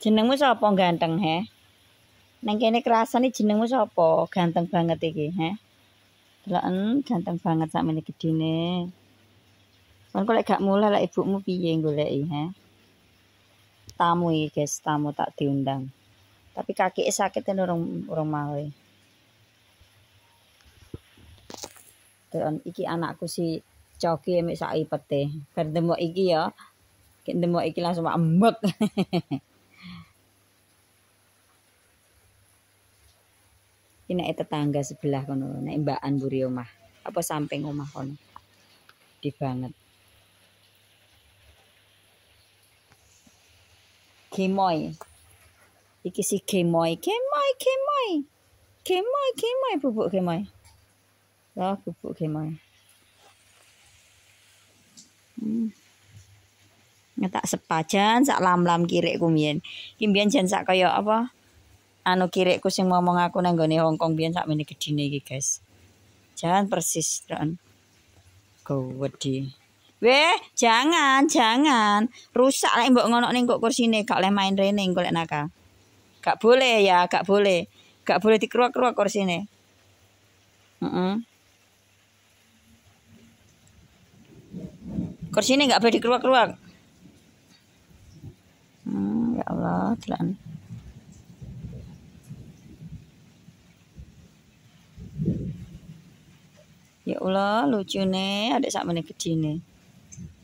Jenengmu sapa ganteng he? Nang kene kerasane jenengmu sapa? Ganteng banget iki, he? Deloken hmm, ganteng banget sakmene gedine. Kan kok gak mulai lek ibumu piye goleki, he? Tamu iki, guys, tamu tak diundang. Tapi kaki e sakit ten urung urung mau. Deloken iki anakku si Coki mek sak ipete. Ben iki ya. Kek iki langsung ambek. Ki nek tetangga sebelah kono, nek mbakan mburi omah, apa samping omah kono. Di banget. kemoy Iki si kemoy, kemoy, kemoy, kemoy kemoy, bubuk gemoy. Lah bubuk gemoy. Hmm. Ngetak sepajan sak lam-lam kirek kumien, kumien jen mbiyen sak kaya apa? anu kirikku sing ngomong aku nang gone Kong biyen mini gedine iki guys jangan persis tenan wedi. Weh, jangan, jangan. Rusak lek mbok ngono ning kok kursine, gak oleh main rene engko lek nakal. Gak boleh ya, gak boleh. Gak boleh dikeruak-keruak kursine. Heeh. Uh -uh. Kursi ini nggak boleh dikeruak-keruak. Hmm, ya Allah, telan. Ya Allah, lucu nih, ada sak meneh gedine.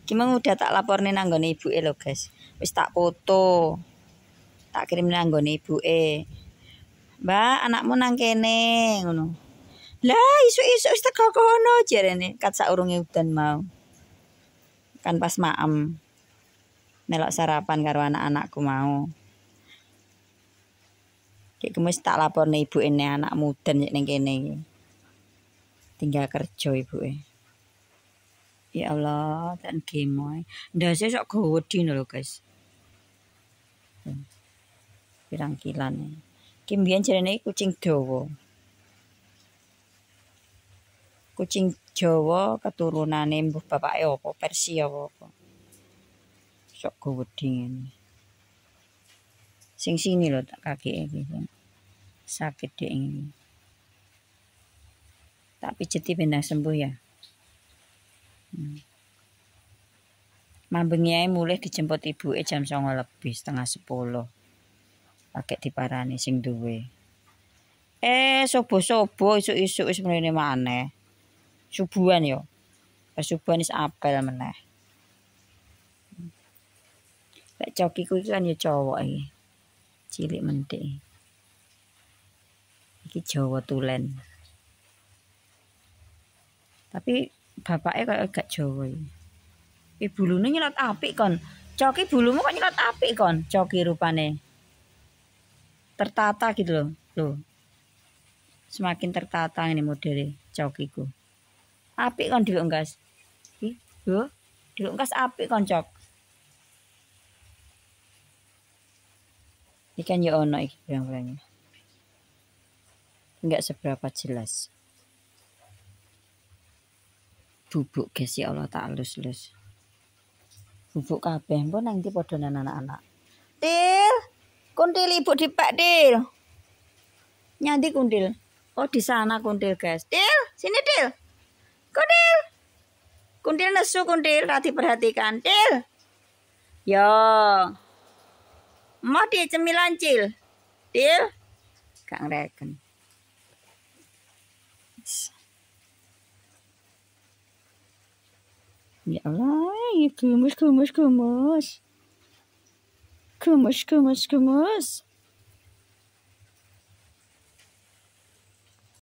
Ki Gimana udah tak lapor nih nang ibu E lo guys. Wis tak foto. Tak kirim nanggono ibu E. Mbak, anakmu nang kene ngono. Lah, isu-isu wis teko kono jarene, kat saurunge udan mau. Kan pas maem. Melok sarapan karo anak-anakku mau. Kayak gemes tak lapor ibu e anak mudan nek ning kene iki. tinggal kerja ibu eh. ya Allah dan gemoy eh. ndak sih sok gawedi lho guys hmm. pirang kilan eh. kimbian jarene kucing Jawa, kucing Jawa keturunane mbuh bapake apa Persia apa sok gawedi ngene sing sini lho tak kaki iki sakit dek ini. Tapi jeti pindah sembuh ya hmm. mambengnya mulai dijemput ibu jam songo lebih setengah sepuluh pakai diparani sing duwe eh sobo sobo isu isu is mulai mana subuhan yo subuhan is apel meneh hmm. Lek coki ku kan ya cowok iki. Cilik mentik. Iki Jawa tulen. Tapi bapaknya kayak agak Jawa ibu ya. Ki bulune nyelot api kon. Coki bulumu kok nyelot api kon, coki rupane. Tertata gitu loh. Loh. Semakin tertata ini modelnya cokiku. api kon dilok gas. Ki, lho, gas api kon cok. Ikan ya ono yang yang Enggak seberapa jelas bubuk guys ya Allah tak lus-lus bubuk kabeh pun nang podo podonan anak-anak Til kuntil ibu di pak Til nyanti kuntil oh di sana kuntil guys Til sini Til kuntil kuntil nesu kuntil tadi perhatikan Til yo mau di cemilan cil Til Kang ngereken Yes. Yalan, Kırmış kırmış kırmış. Kırmış kırmış kırmış.